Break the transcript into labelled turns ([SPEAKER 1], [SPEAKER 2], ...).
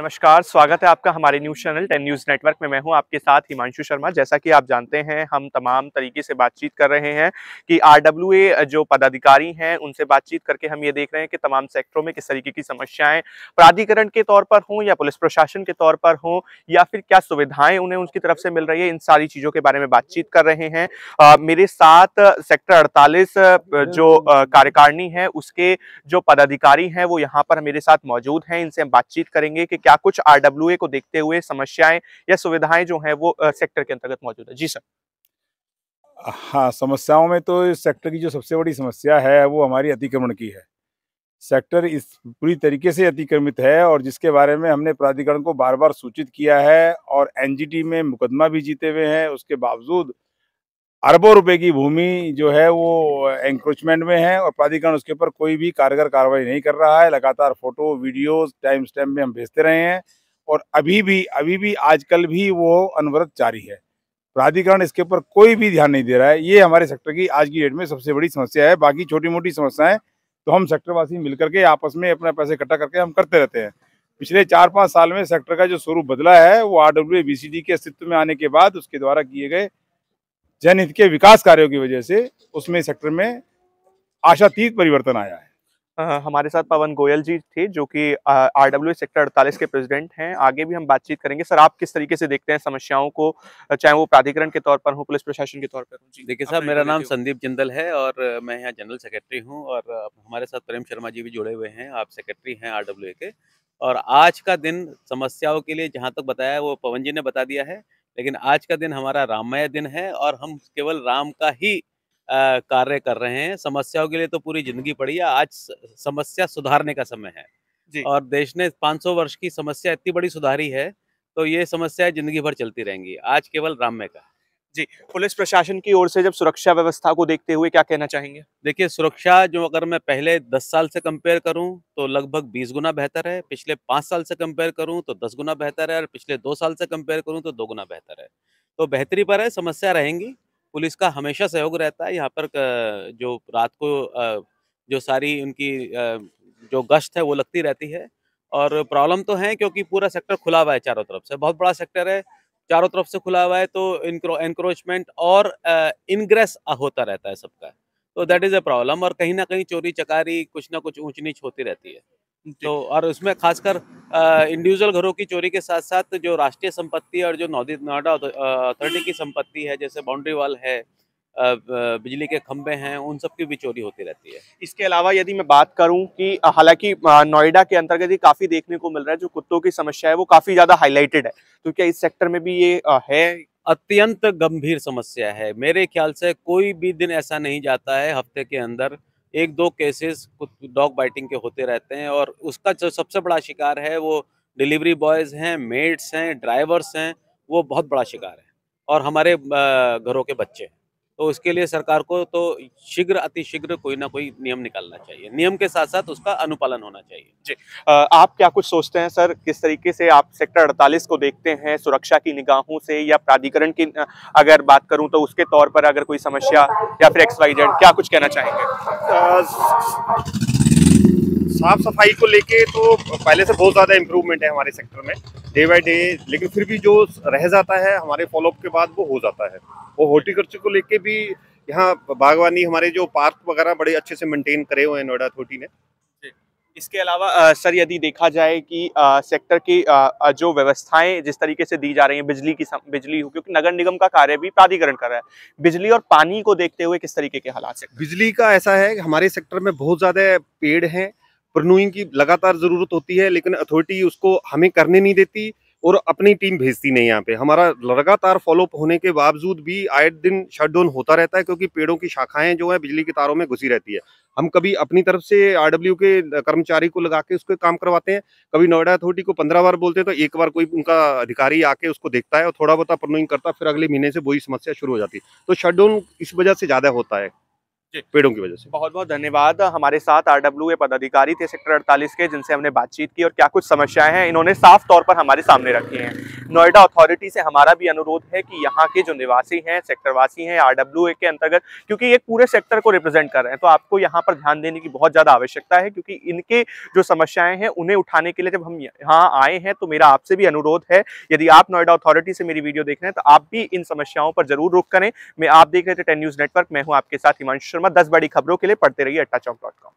[SPEAKER 1] नमस्कार स्वागत है आपका हमारे news channel ten news network में मैं हूं आपके साथ हिमांशु शर्मा जैसा कि आप जानते हैं हम तमाम तरीके से बातचीत कर रहे हैं कि आरडब्ल्यूए जो पदाधिकारी हैं उनसे बातचीत करके हम ये देख रहे हैं कि तमाम सेक्टरों में किस तरीके की समस्याएं प्राधिकरण के तौर पर हों या पुलिस प्रशासन के तौर पर हों या फिर क्या सुविधाएं उन्हें उनकी तरफ से मिल रही है इन सारी चीज़ों के बारे में बातचीत कर रहे हैं मेरे साथ सेक्टर अड़तालीस जो कार्यकारिणी है उसके जो पदाधिकारी हैं वो यहाँ पर मेरे साथ मौजूद हैं इनसे हम बातचीत करेंगे कि क्या कुछ आरडब्ल्यूए को देखते हुए समस्याएं या सुविधाएं जो हैं वो सेक्टर के अंतर्गत मौजूद है जी सर
[SPEAKER 2] हाँ समस्याओं में तो सेक्टर की जो सबसे बड़ी समस्या है वो हमारी अतिक्रमण की है सेक्टर इस पूरी तरीके से अतिक्रमित है और जिसके बारे में हमने प्राधिकरण को बार बार सूचित किया है और एनजीटी में मुकदमा भी जीते हुए हैं उसके बावजूद अरबों रुपए की भूमि जो है वो एंक्रोचमेंट में है और प्राधिकरण उसके ऊपर कोई भी कारगर कार्रवाई नहीं कर रहा है लगातार फोटो वीडियोस टाइम स्टैम्प में हम भेजते रहे हैं और अभी भी अभी भी आजकल भी वो अनवरत जारी है प्राधिकरण इसके ऊपर कोई भी ध्यान नहीं दे रहा है ये हमारे सेक्टर की आज की डेट में सबसे बड़ी समस्या है बाकी छोटी मोटी समस्याएं तो हम सेक्टरवासी मिलकर के आपस में अपना पैसे इकट्ठा करके हम करते रहते हैं पिछले चार पाँच साल में सेक्टर का जो स्वरूप बदला है वो आर के अस्तित्व में आने के बाद उसके द्वारा किए गए जनहित के विकास कार्यों की वजह से उसमें सेक्टर में आशातीत परिवर्तन आया है
[SPEAKER 1] आ, हाँ, हाँ, हमारे साथ पवन गोयल जी थे जो कि आर डब्ल्यू सेक्टर अड़तालीस के प्रेसिडेंट हैं आगे भी हम बातचीत करेंगे सर आप किस तरीके से देखते हैं समस्याओं को चाहे वो प्राधिकरण के तौर पर हो पुलिस प्रशासन के तौर पर हो
[SPEAKER 3] देखिए साहब मेरा नाम संदीप जिंदल है और मैं यहाँ जनरल सेक्रेटरी हूँ और हमारे साथ प्रेम शर्मा जी भी जुड़े हुए हैं आप सेक्रेटरी हैं आर के और आज का दिन समस्याओं के लिए जहाँ तक बताया वो पवन जी ने बता दिया है लेकिन आज का दिन हमारा राममय दिन है और हम केवल राम का ही कार्य कर रहे हैं समस्याओं के लिए तो पूरी जिंदगी पड़ी है आज समस्या सुधारने का समय है जी। और देश ने 500 वर्ष की समस्या इतनी बड़ी सुधारी है तो ये समस्याएं जिंदगी भर चलती रहेंगी आज केवल में का है जी पुलिस प्रशासन की ओर से जब सुरक्षा व्यवस्था को देखते हुए क्या कहना चाहेंगे देखिए सुरक्षा जो अगर मैं पहले दस साल से कंपेयर करूं तो लगभग बीस गुना बेहतर है पिछले पाँच साल से कंपेयर करूं तो दस गुना बेहतर है और पिछले दो साल से कंपेयर करूं तो दो गुना बेहतर है तो बेहतरी पर है समस्या रहेंगी पुलिस का हमेशा सहयोग रहता है यहाँ पर जो रात को जो सारी उनकी जो गश्त है वो लगती रहती है और प्रॉब्लम तो है क्योंकि पूरा सेक्टर खुला हुआ है चारों तरफ से बहुत बड़ा सेक्टर है चारों तरफ से खुला हुआ है तो इनक्रोचमेंट और इनग्रेस होता रहता है सबका तो दैट इज़ अ प्रॉब्लम और कहीं ना कहीं चोरी चकारी कुछ ना कुछ ऊंच नीच होती रहती है तो और उसमें खासकर इंडिविजुअल घरों की चोरी के साथ साथ जो राष्ट्रीय संपत्ति और जो नोएडा अथॉरिटी की संपत्ति है जैसे बाउंड्री वॉल है बिजली के खंभे हैं उन सब की भी चोरी होती रहती है
[SPEAKER 1] इसके अलावा यदि मैं बात करूं कि हालांकि नोएडा के अंतर्गत ही काफ़ी देखने को मिल रहा है जो कुत्तों की समस्या है वो काफ़ी ज़्यादा हाईलाइटेड है तो क्या इस सेक्टर में भी ये
[SPEAKER 3] है अत्यंत गंभीर समस्या है मेरे ख्याल से कोई भी दिन ऐसा नहीं जाता है हफ्ते के अंदर एक दो केसेस डॉग बाइटिंग के होते रहते हैं और उसका जो सबसे बड़ा शिकार है वो डिलीवरी बॉयज़ हैं मेड्स हैं ड्राइवर्स हैं वो बहुत बड़ा शिकार है और हमारे घरों के बच्चे हैं तो उसके लिए सरकार को तो शीघ्र अतिशीघ्र कोई ना कोई नियम निकालना चाहिए नियम के साथ साथ उसका अनुपालन होना चाहिए जी आप
[SPEAKER 1] क्या कुछ सोचते हैं सर किस तरीके से आप सेक्टर 48 को देखते हैं सुरक्षा की निगाहों से या प्राधिकरण की अगर बात करूं तो उसके तौर पर अगर कोई समस्या या फिर एक्स क्या कुछ कहना
[SPEAKER 4] चाहेंगे साफ सफाई को लेके तो पहले से बहुत ज़्यादा इम्प्रूवमेंट है हमारे सेक्टर में डे बाई डे लेकिन फिर भी जो रह जाता है हमारे फॉलोअप के बाद वो हो जाता है वो हॉर्टिकल्चर को लेके भी यहाँ बागवानी हमारे जो पार्क वगैरह बड़े अच्छे से मेंटेन करे हुए हैं नोएडा अथॉरिटी ने
[SPEAKER 1] इसके अलावा आ, सर यदि देखा जाए कि आ, सेक्टर की आ, जो व्यवस्थाएं जिस तरीके से दी जा रही हैं बिजली की बिजली हो क्योंकि नगर निगम का कार्य भी प्राधिकरण कर रहा है बिजली और पानी को देखते हुए किस तरीके के हालात से बिजली
[SPEAKER 4] का ऐसा है हमारे सेक्टर में बहुत ज़्यादा पेड़ हैं प्रनुइंग की लगातार ज़रूरत होती है लेकिन अथॉरिटी उसको हमें करने नहीं देती और अपनी टीम भेजती नहीं यहाँ पे हमारा लगातार फॉलोअप होने के बावजूद भी आए दिन शटडाउन होता रहता है क्योंकि पेड़ों की शाखाएं जो है बिजली की तारों में घुसी रहती है हम कभी अपनी तरफ से आरडब्ल्यू के कर्मचारी को लगा के उसके काम करवाते हैं कभी नोएडा अथॉरिटी को पंद्रह बार बोलते हैं तो एक बार कोई उनका अधिकारी आके उसको देखता है और थोड़ा बहुत प्रनोइंग करता है फिर अगले महीने से वही समस्या शुरू हो जाती है तो शटडाउन इस वजह से ज़्यादा होता है पेड़ों की वजह से
[SPEAKER 1] बहुत बहुत धन्यवाद हमारे साथ आर डब्ल्यू पदाधिकारी थे सेक्टर अड़तालीस के जिनसे हमने बातचीत की और क्या कुछ समस्याएं हैं इन्होंने साफ तौर पर हमारे सामने रखी हैं नोएडा अथॉरिटी से हमारा भी अनुरोध है कि यहाँ के जो निवासी हैं सेक्टरवासी हैं आर के अंतर्गत क्योंकि ये पूरे सेक्टर को रिप्रेजेंट कर रहे हैं तो आपको यहाँ पर ध्यान देने की बहुत ज़्यादा आवश्यकता है क्योंकि इनके जो समस्याएं हैं उन्हें उठाने के लिए जब हम यहाँ आए हैं तो मेरा आपसे भी अनुरोध है यदि आप नोएडा अथॉरिटी से मेरी वीडियो देख रहे हैं तो आप भी इन समस्याओं पर जरूर रुख करें मैं आप देख रहे थे टेन न्यूज़ नेटवर्क मैं हूँ आपके साथ हिमांशु शर्मा दस बड़ी
[SPEAKER 2] खबरों के लिए पढ़ते रहिए अट्टा चौक